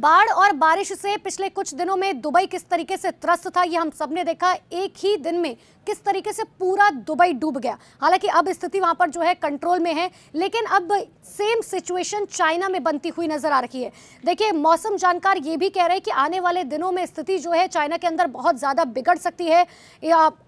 बाढ़ और बारिश से पिछले कुछ दिनों में दुबई किस तरीके से त्रस्त था ये हम सबने देखा एक ही दिन में किस तरीके से पूरा दुबई डूब गया हालांकि अब स्थिति वहां पर जो है कंट्रोल में है लेकिन अब सेम सिचुएशन चाइना में बनती हुई नजर आ रही है देखिए मौसम जानकार ये भी कह रहे हैं कि आने वाले दिनों में स्थिति जो है चाइना के अंदर बहुत ज़्यादा बिगड़ सकती है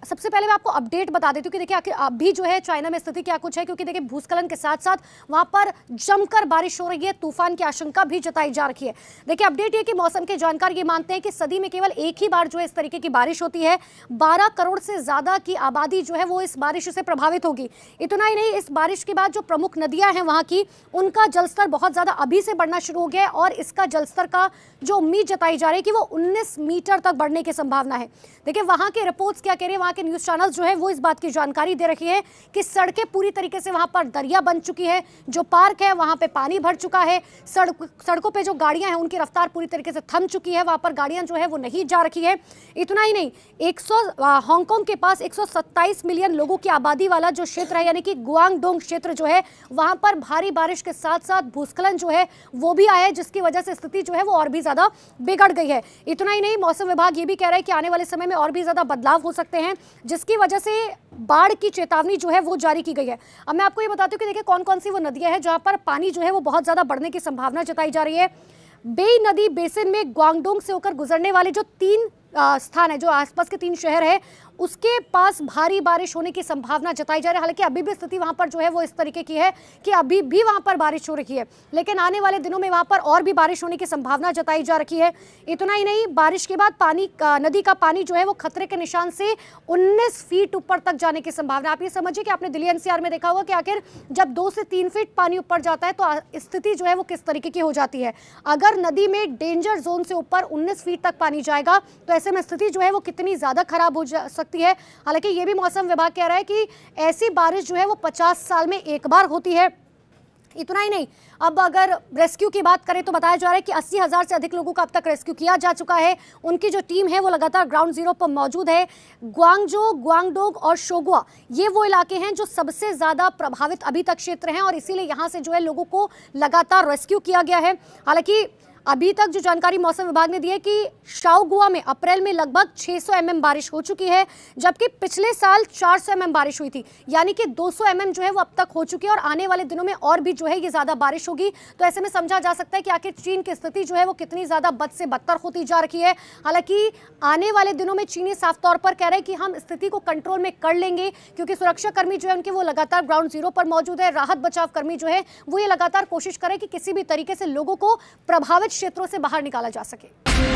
सबसे पहले मैं आपको अपडेट बता देती हूँ कि देखिए अभी जो है चाइना में स्थिति क्या कुछ है क्योंकि देखिए भूस्खलन के साथ साथ वहां पर जमकर बारिश हो रही है तूफान की आशंका भी जताई जा रही है देखिए अपडेट ये कि मौसम के जानकार ये मानते हैं कि सदी में केवल एक ही बार जो इस तरीके की बारिश होती है 12 करोड़ से ज़्यादा की आबादी जो है वो इस बारिश से प्रभावित होगी इतना ही नहीं इस बारिश के बाद जो प्रमुख नदियां हैं वहां की उनका जलस्तर बहुत ज़्यादा अभी से बढ़ना शुरू हो गया है और इसका जलस्तर का जो उम्मीद जताई जा रही है कि वो उन्नीस मीटर तक बढ़ने की संभावना है देखिए वहां के रिपोर्ट क्या कह रहे हैं वहां के न्यूज़ चैनल जो है वो इस बात की जानकारी दे रही है कि सड़कें पूरी तरीके से वहां पर दरिया बन चुकी है जो पार्क है वहां पर पानी भर चुका है सड़कों पर जो गाड़ियां हैं उनके की रफ्तार पूरी तरीके से थम चुकी है वहां पर गाड़ियां जो है वो नहीं जा रखी है इतना ही नहीं एक हांगकांग के पास एक मिलियन लोगों की आबादी वाला जो क्षेत्र है यानी कि गुआंगडोंग क्षेत्र जो है वहां पर भारी बारिश के साथ साथ भूस्खलन जो है वो भी आया है जिसकी वजह से स्थिति जो है वो और भी ज़्यादा बिगड़ गई है इतना ही नहीं मौसम विभाग ये भी कह रहा है कि आने वाले समय में और भी ज़्यादा बदलाव हो सकते हैं जिसकी वजह से बाढ़ की चेतावनी जो है वो जारी की गई है अब मैं आपको ये बताती हूँ कि देखिए कौन कौन सी वो नदियां हैं जहां पर पानी जो है वो बहुत ज़्यादा बढ़ने की संभावना जताई जा रही है बेई नदी बेसिन में ग्वांगडोंग से होकर गुजरने वाले जो तीन स्थान है जो आसपास के तीन शहर है उसके पास भारी बारिश होने की संभावना जताई जा रही है हालांकि अभी भी स्थिति वहां पर जो है वो इस तरीके की है कि अभी भी वहां पर बारिश हो रही है लेकिन आने वाले दिनों में वहां पर और भी बारिश होने की संभावना जताई जा रही है इतना ही नहीं बारिश के बाद पानी का, नदी का पानी जो है वो खतरे के निशान से उन्नीस फीट ऊपर तक जाने की संभावना आप ये समझिए कि आपने दिल्ली एनसीआर में देखा होगा कि आखिर जब दो से तीन फीट पानी ऊपर जाता है तो स्थिति जो है वो किस तरीके की हो जाती है अगर नदी में डेंजर जोन से ऊपर उन्नीस फीट तक पानी जाएगा तो ऐसे ऐसे में स्थिति जो है वो कितनी ज़्यादा खराब हो जा सकती है हालांकि ये भी मौसम विभाग कह रहा है कि ऐसी बारिश जो है वो पचास साल में एक बार होती है इतना ही नहीं अब अगर रेस्क्यू की बात करें तो बताया जा रहा है कि अस्सी हज़ार से अधिक लोगों का अब तक रेस्क्यू किया जा चुका है उनकी जो टीम है वो लगातार ग्राउंड जीरो पर मौजूद है ग्वांगजो ग्वांगडोग और शोगुआ ये वो इलाके हैं जो सबसे ज़्यादा प्रभावित अभी तक क्षेत्र हैं और इसीलिए यहाँ से जो है लोगों को लगातार रेस्क्यू किया गया है हालांकि अभी तक जो जानकारी मौसम विभाग ने दी है कि शाओगुआ में अप्रैल में लगभग 600 सौ mm बारिश हो चुकी है जबकि पिछले साल 400 सौ mm बारिश हुई थी यानी कि 200 सौ mm जो है वो अब तक हो चुकी है और आने वाले दिनों में और भी जो है ये ज़्यादा बारिश होगी तो ऐसे में समझा जा सकता है कि आखिर चीन की स्थिति जो है वो कितनी ज़्यादा बद से बदतर होती जा रही है हालांकि आने वाले दिनों में चीनी साफ तौर पर कह रहे हैं कि हम स्थिति को कंट्रोल में कर लेंगे क्योंकि सुरक्षाकर्मी जो है उनके वो लगातार ग्राउंड जीरो पर मौजूद है राहत बचाव कर्मी जो है वो ये लगातार कोशिश करें कि किसी भी तरीके से लोगों को प्रभावित क्षेत्रों से बाहर निकाला जा सके